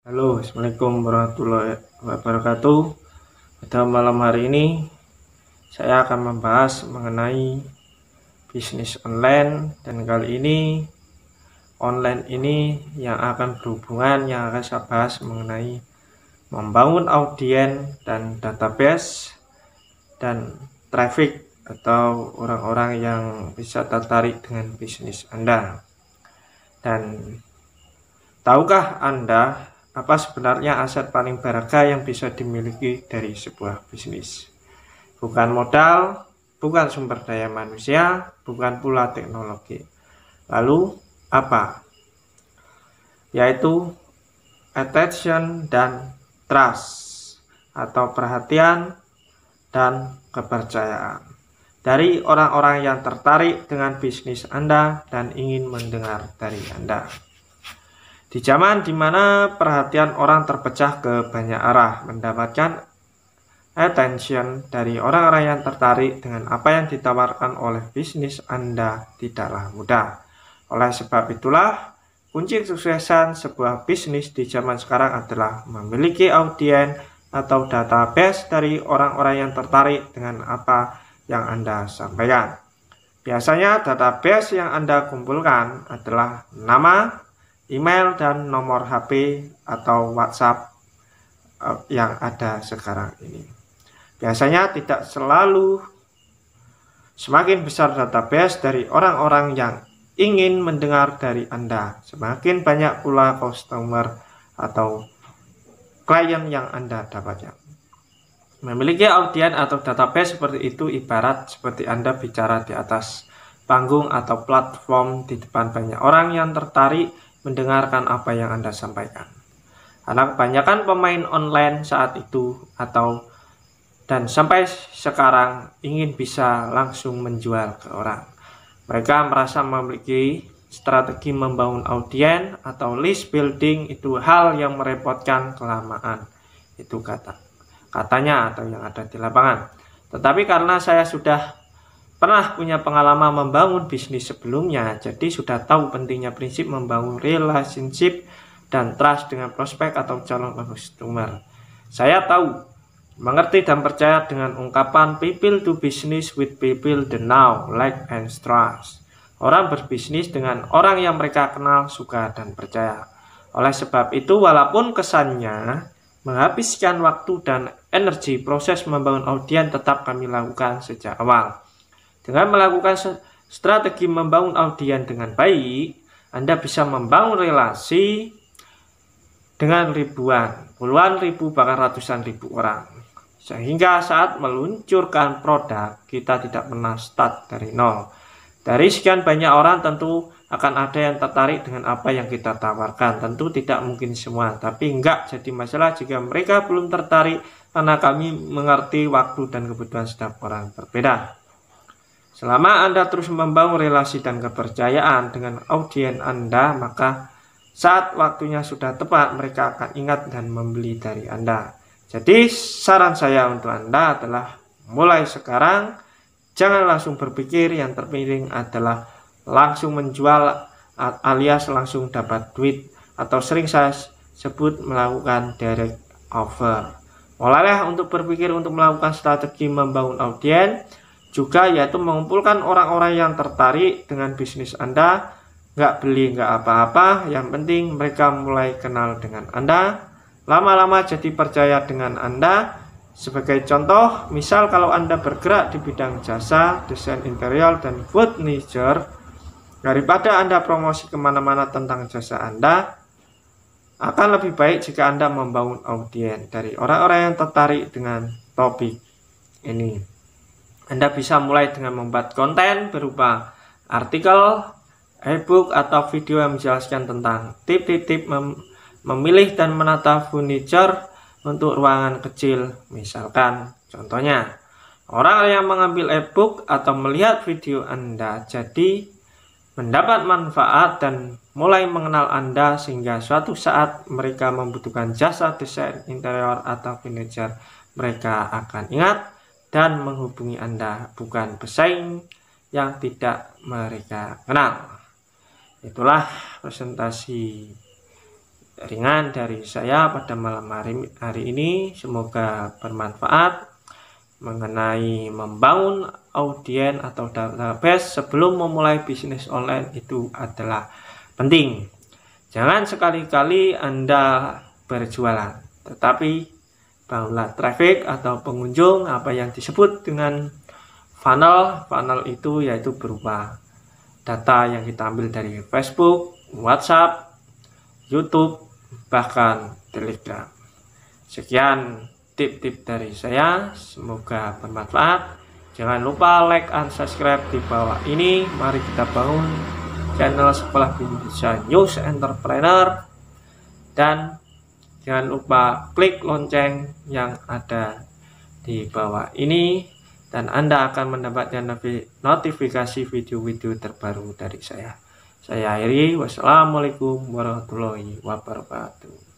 Halo, Assalamualaikum warahmatullahi wabarakatuh. Pada malam hari ini, saya akan membahas mengenai bisnis online dan kali ini online ini yang akan berhubungan yang akan saya bahas mengenai membangun audien dan database dan traffic atau orang-orang yang bisa tertarik dengan bisnis Anda. Dan tahukah Anda apa sebenarnya aset paling berharga yang bisa dimiliki dari sebuah bisnis? Bukan modal, bukan sumber daya manusia, bukan pula teknologi. Lalu, apa? Yaitu attention dan trust atau perhatian dan kepercayaan dari orang-orang yang tertarik dengan bisnis Anda dan ingin mendengar dari Anda. Di zaman di mana perhatian orang terpecah ke banyak arah, mendapatkan attention dari orang-orang yang tertarik dengan apa yang ditawarkan oleh bisnis Anda tidaklah mudah. Oleh sebab itulah, kunci kesuksesan sebuah bisnis di zaman sekarang adalah memiliki audiens atau database dari orang-orang yang tertarik dengan apa yang Anda sampaikan. Biasanya database yang Anda kumpulkan adalah nama, email dan nomor HP atau WhatsApp eh, yang ada sekarang ini. Biasanya tidak selalu semakin besar database dari orang-orang yang ingin mendengar dari Anda, semakin banyak pula customer atau klien yang Anda dapatkan. Memiliki audien atau database seperti itu ibarat seperti Anda bicara di atas panggung atau platform di depan banyak orang yang tertarik mendengarkan apa yang Anda sampaikan. Karena kebanyakan pemain online saat itu atau dan sampai sekarang ingin bisa langsung menjual ke orang. Mereka merasa memiliki strategi membangun audien atau list building itu hal yang merepotkan kelamaan. Itu kata katanya atau yang ada di lapangan. Tetapi karena saya sudah pernah punya pengalaman membangun bisnis sebelumnya, jadi sudah tahu pentingnya prinsip membangun relationship dan trust dengan prospek atau calon customer. Saya tahu, mengerti dan percaya dengan ungkapan people do business with people the now, like and trust. Orang berbisnis dengan orang yang mereka kenal, suka, dan percaya. Oleh sebab itu, walaupun kesannya menghabiskan waktu dan energi, proses membangun audiens tetap kami lakukan sejak awal. Dengan melakukan strategi membangun audiens dengan baik, Anda bisa membangun relasi dengan ribuan, puluhan ribu, bahkan ratusan ribu orang. Sehingga saat meluncurkan produk, kita tidak pernah start dari nol. Dari sekian banyak orang tentu akan ada yang tertarik dengan apa yang kita tawarkan. Tentu tidak mungkin semua, tapi enggak jadi masalah jika mereka belum tertarik karena kami mengerti waktu dan kebutuhan setiap orang berbeda. Selama Anda terus membangun relasi dan kepercayaan dengan audiens Anda, maka saat waktunya sudah tepat mereka akan ingat dan membeli dari Anda. Jadi saran saya untuk Anda adalah mulai sekarang jangan langsung berpikir yang terpilih adalah langsung menjual alias langsung dapat duit atau sering saya sebut melakukan direct offer. Mulailah untuk berpikir untuk melakukan strategi membangun audiens juga yaitu mengumpulkan orang-orang yang tertarik dengan bisnis Anda, nggak beli nggak apa-apa, yang penting mereka mulai kenal dengan Anda, lama-lama jadi percaya dengan Anda. Sebagai contoh, misal kalau Anda bergerak di bidang jasa, desain interior, dan furniture, daripada Anda promosi kemana-mana tentang jasa Anda, akan lebih baik jika Anda membangun audiens dari orang-orang yang tertarik dengan topik ini. Anda bisa mulai dengan membuat konten berupa artikel, e-book, atau video yang menjelaskan tentang tip-tip mem memilih dan menata furniture untuk ruangan kecil. Misalkan, contohnya, orang yang mengambil e-book atau melihat video Anda jadi mendapat manfaat dan mulai mengenal Anda sehingga suatu saat mereka membutuhkan jasa desain interior atau furniture. Mereka akan ingat dan menghubungi Anda, bukan pesaing yang tidak mereka kenal. Itulah presentasi ringan dari saya pada malam hari, hari ini. Semoga bermanfaat mengenai membangun audien atau database sebelum memulai bisnis online itu adalah penting. Jangan sekali-kali Anda berjualan, tetapi barulah traffic atau pengunjung apa yang disebut dengan funnel funnel itu yaitu berupa data yang kita ambil dari Facebook, WhatsApp, YouTube, bahkan Telegram. Sekian tip-tip dari saya, semoga bermanfaat. Jangan lupa like and subscribe di bawah ini. Mari kita bangun channel Sekolah Indonesia News Entrepreneur dan Jangan lupa klik lonceng yang ada di bawah ini dan Anda akan mendapatkan notifikasi video-video terbaru dari saya. Saya akhiri, wassalamualaikum warahmatullahi wabarakatuh.